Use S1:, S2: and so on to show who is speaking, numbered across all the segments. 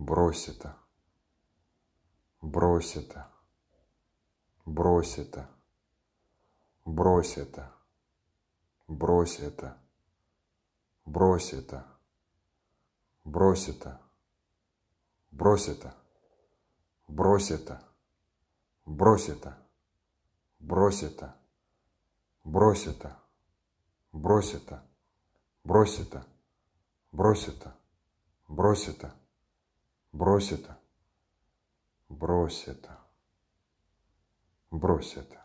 S1: Брось это. Брось это. Брось это. Брось это. Брось это. Брось это. Брось это. Брось это. Брось это. Брось это. Брось это. Брось это. Брось это. Брось это. Брось это. Брось это. Брось это. Брось это. Брось это.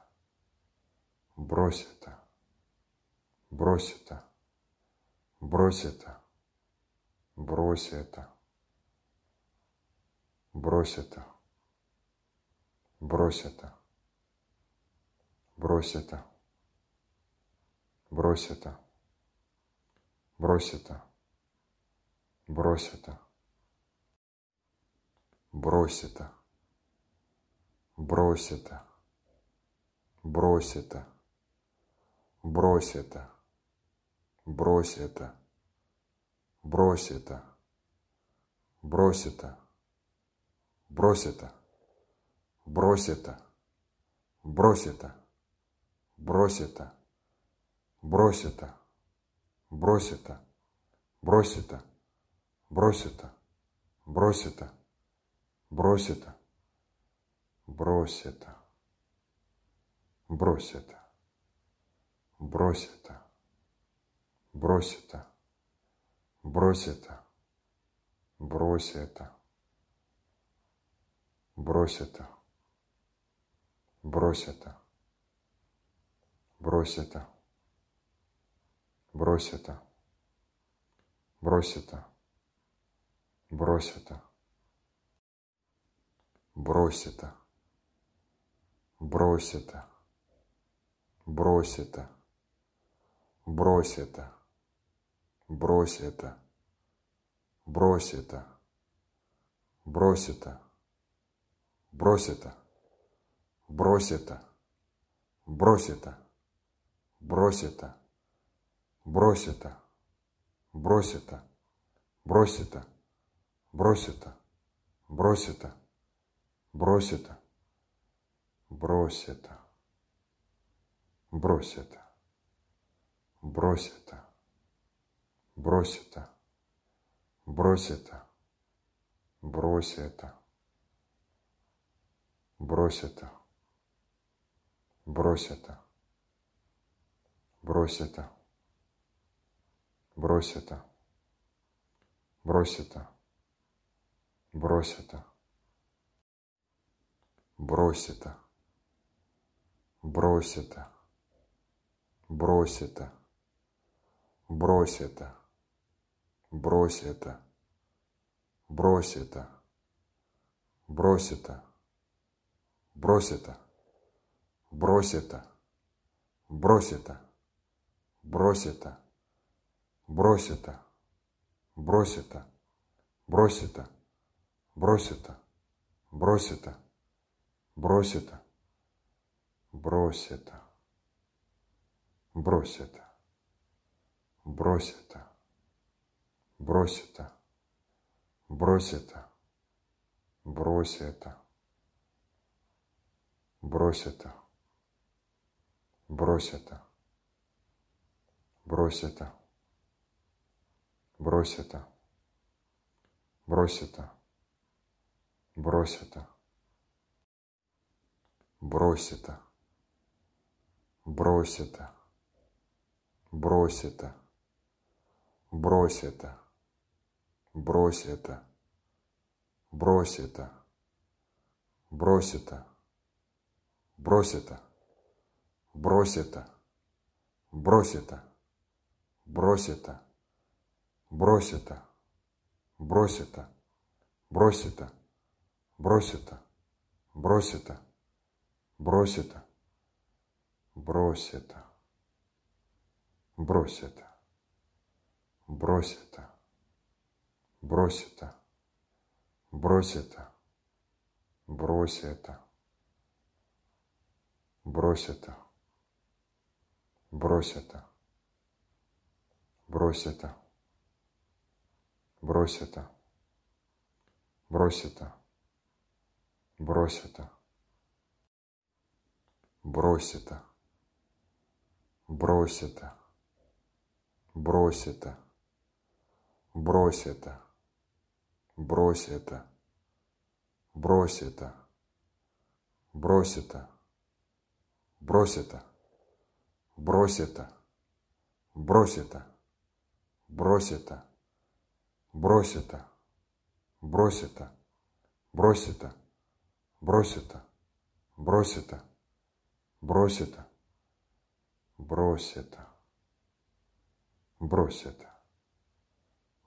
S1: Брось это. Брось это. Брось это. Брось это. Брось это. Брось это. Брось это. Брось это. Брось это. Брось это. Брось это. Брось это. Брось это. Брось это. Брось это. Брось это. Брось это. Брось это. Брось это. Брось это. Брось это. Брось это. Брось это. Брось это. Брось это. Брось это. Брось это. Брось это. Брось это. Брось это. Брось это. Брось это. Брось это. Брось это. Брось это. Брось это. Брось это. Брось это. Брось это. Брось это. Брось это. Брось это. Брось это. Брось это. Брось это. Брось это. Брось это. Брось это. Брось это. Брось это. Брось это. Брось это. Брось это. Брось это. Брось это. Брось это. Брось это. Брось это. Брось это. Брось это. Брось это. Брось это. Брось это. Брось это. Брось это. Брось это. Брось это. Брось это. Брось это. Брось это. Брось это. Брось это. Брось это. Брось это. Брось это. Брось это. Брось это. Брось это. Брось это. Брось это. Брось это. Брось это. Брось это. Брось это. Брось это. Брось это. Брось это. Брось это. Брось это. Брось это. Брось это. Брось это. Брось это. Брось это. Брось это. Брось это. Брось это. Брось это. Брось это. Брось это. Брось это. Брось это. Брось это. Брось это. Брось это. Брось это. Брось это. Брось это. Брось это. Брось это. Брось это. Брось это. Брось это. Брось это. Брось это. Брось это. Брось это. Брось это. Брось это. Брось это. Брось это. Брось это. Брось это. Брось это. Брось это. Брось это. Брось это. Брось это. Брось это. Брось это. Брось это. Брось это. Брось это. Брось это. Брось это. Брось это. Брось это. Брось это. Брось это. Брось это. Брось это. Брось это. Брось это. Брось это. Брось это.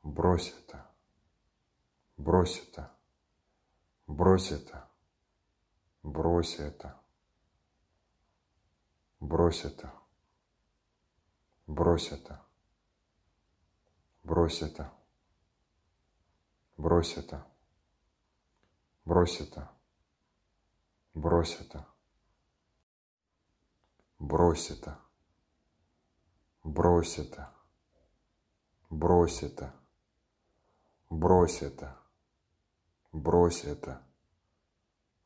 S1: Брось это. Брось это. Брось это. Брось это. Брось это. Брось это. Брось это. Брось это. Брось это. Брось это. Брось это. Брось это. Брось это. Брось это. Брось это.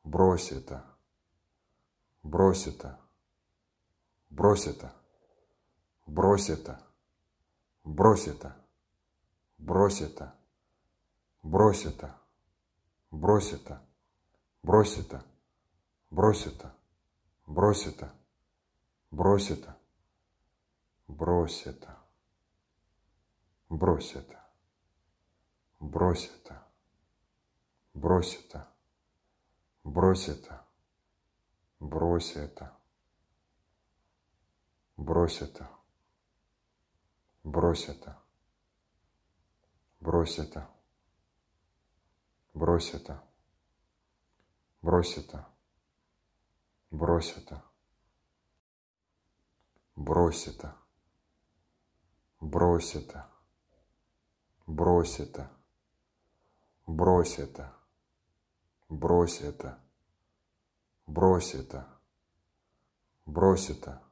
S1: Брось это. Брось это. Брось это. Брось это. Брось это. Брось это. Брось это. Брось это. Брось это. Брось это. Брось это. Брось это. Брось это. Брось это. Брось это. Брось это. Брось это. Брось это. Брось это. Брось это. Брось это. Брось это. Брось это. Брось это. Брось это. Брось это. Брось это. Брось это. Брось это. Брось это. Брось это.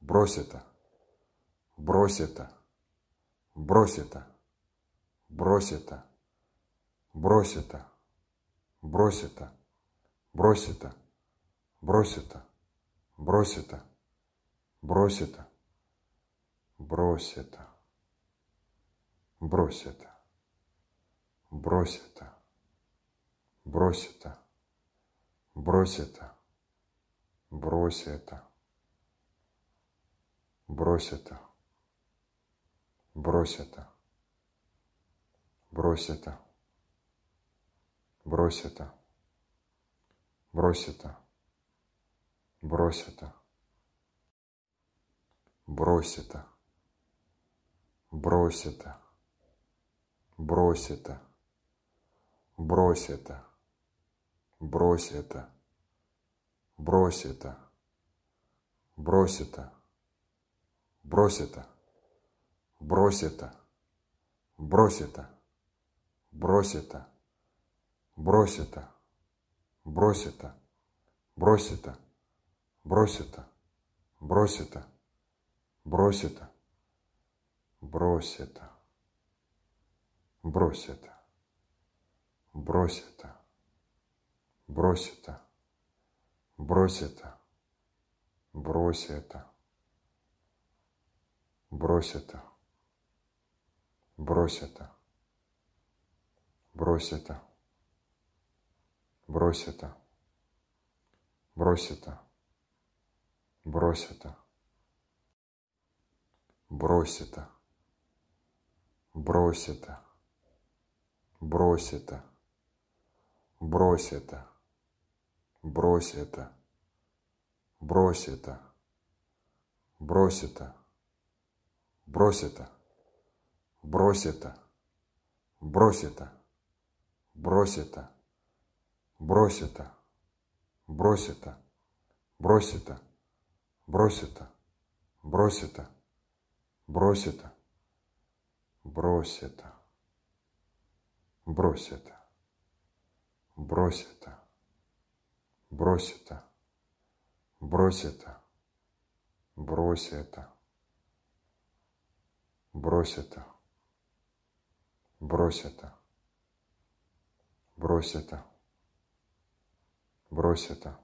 S1: Брось это. Брось это. Брось это. Брось это. Брось это. Брось это. Брось это. Брось это. Брось это. Брось это. Брось это. Брось это. Брось это. Брось это. Брось это. Брось это. Брось это. Брось это. Брось это. Брось это. Брось это. Брось это. Брось это. Брось это. Брось это. Брось это. Брось это. Брось это. Брось это. Брось это. Брось это. Брось это. Брось это. Брось это. Брось это. Брось это. Брось это. Брось это. Брось это. Брось это. Брось это. Брось это. Брось это. Брось это. Брось это. Брось это. Брось это. Брось это. Брось это. Брось это. Брось это. Брось это. Брось это. Брось это. Брось это. Брось это. Брось это. Брось это. Брось это. Брось это. Брось это. Брось это. Брось это. Брось это. Брось это. Брось это. Брось это. Брось это. Брось это. Брось это. Брось это. Брось это. Брось это. Брось это. Брось это. Брось это. Брось это. Брось это.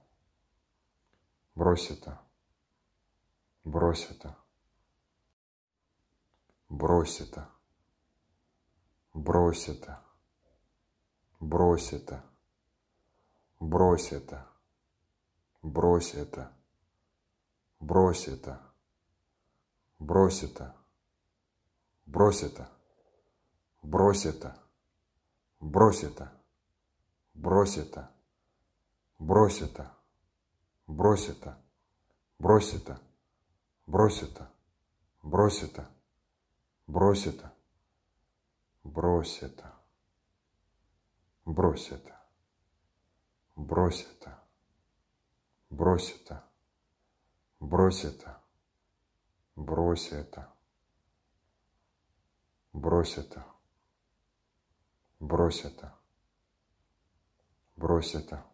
S1: Брось это. Брось это. Брось это. Брось это. Брось это. Брось это. Брось это. Брось это. Брось это. Брось это. Брось это. Брось это. Брось это. Брось это. Брось это. Брось это. Брось это. Брось это. Брось это. Брось это. Брось это. Брось это. Брось это. Брось это. Брось это. Брось это. Брось это. Брось это.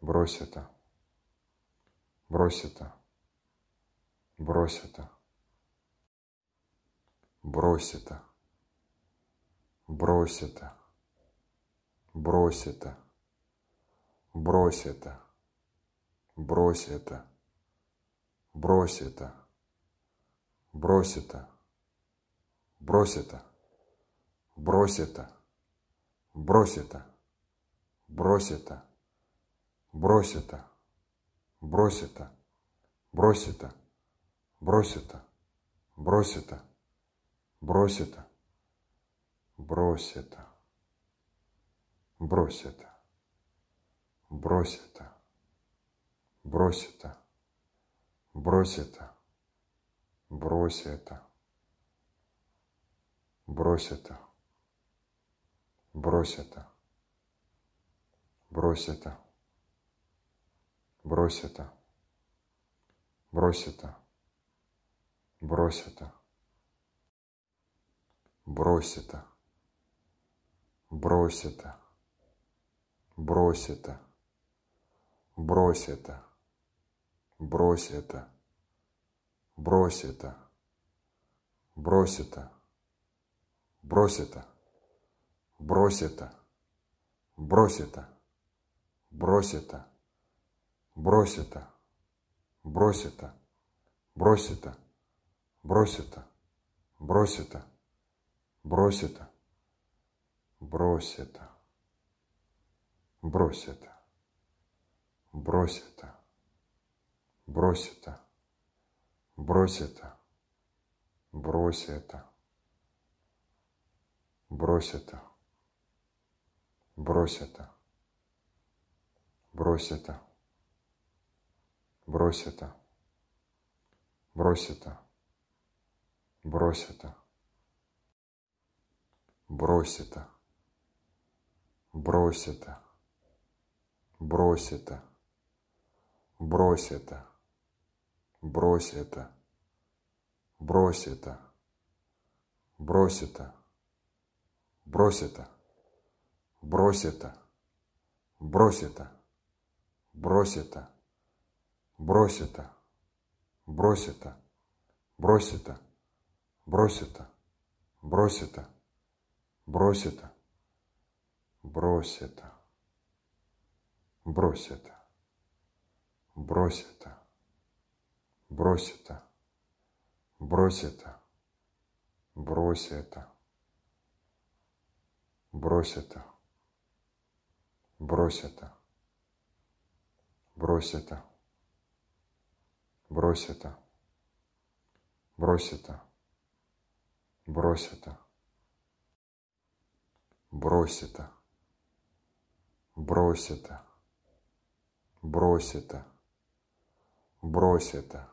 S1: Брось это. Брось это. Брось это. Брось это. Брось это. Брось это. Брось это. Брось это. Брось это. Брось это. Брось это. Брось это. Брось это. Брось это. Брось это. Брось это. Брось это. Брось это. Брось это. Брось это. Брось это. Брось это. Брось это. Брось это. Брось это. Брось это. Брось это. Брось это. Брось это. Брось это. Брось это. Брось это. Брось это. Брось это. Брось это. Брось это. Брось это. Брось это. Брось это. Брось это. Брось это. Брось это. Брось это. Брось это. Брось это. Брось это. Брось это. Брось это. Брось это. Брось это. Брось это. Брось это. Брось это. Брось это. Брось это. Брось это. Брось это. Брось это. Брось это. Брось это. Брось это. Брось это. Брось это. Брось это. Брось это. Брось это. Брось это. Брось это. Брось это. Брось это. Брось это. Брось это. Брось это. Брось это. Брось это. Брось это. Брось это. Брось это. Брось это. Брось это. Брось это. Брось это. Брось это. Брось это. Брось это. Брось это. Брось это. Брось это. Брось это. Брось это. Брось это. Брось это. Брось это. Брось это.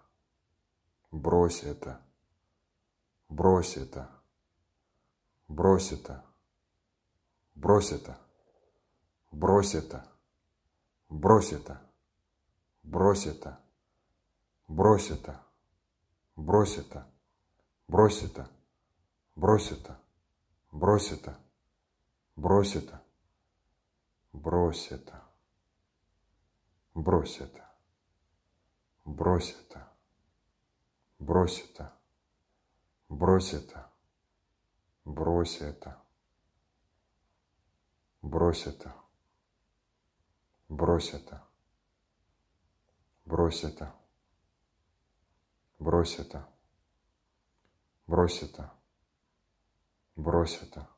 S1: Брось это. Брось это. Брось это. Брось это. Брось это. Брось это. Брось это. Брось это. Брось это. Брось это. Брось это. Брось это. Брось это. Брось это. Брось это. Брось это. Брось это. Брось это. Брось это. Брось это. Брось это. Брось это. Брось это. Брось это. Брось это.